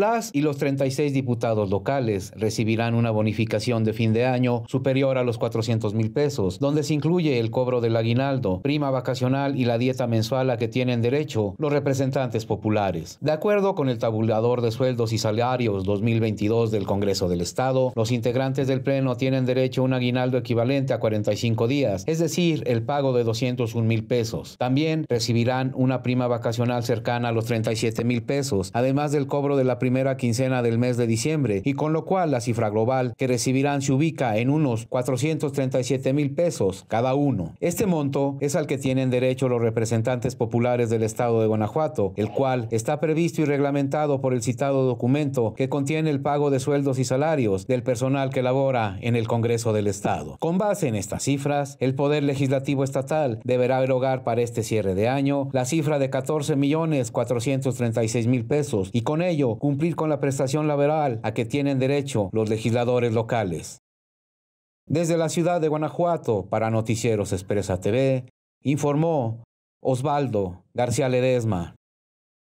Las y los 36 diputados locales recibirán una bonificación de fin de año superior a los 400 mil pesos, donde se incluye el cobro del aguinaldo, prima vacacional y la dieta mensual a que tienen derecho los representantes populares. De acuerdo con el tabulador de sueldos y salarios 2022 del Congreso del Estado, los integrantes del Pleno tienen derecho a un aguinaldo equivalente a 45 días, es decir, el pago de 201 mil pesos. También recibirán una prima vacacional cercana a los 37 mil pesos, además del cobro de la prima primera quincena del mes de diciembre y con lo cual la cifra global que recibirán se ubica en unos 437 mil pesos cada uno. Este monto es al que tienen derecho los representantes populares del estado de Guanajuato, el cual está previsto y reglamentado por el citado documento que contiene el pago de sueldos y salarios del personal que labora en el Congreso del Estado. Con base en estas cifras, el Poder Legislativo Estatal deberá erogar para este cierre de año la cifra de 14 millones 436 mil pesos y con ello cumplir con la prestación laboral a que tienen derecho los legisladores locales. Desde la ciudad de Guanajuato, para Noticieros Expresa TV, informó Osvaldo García Ledesma.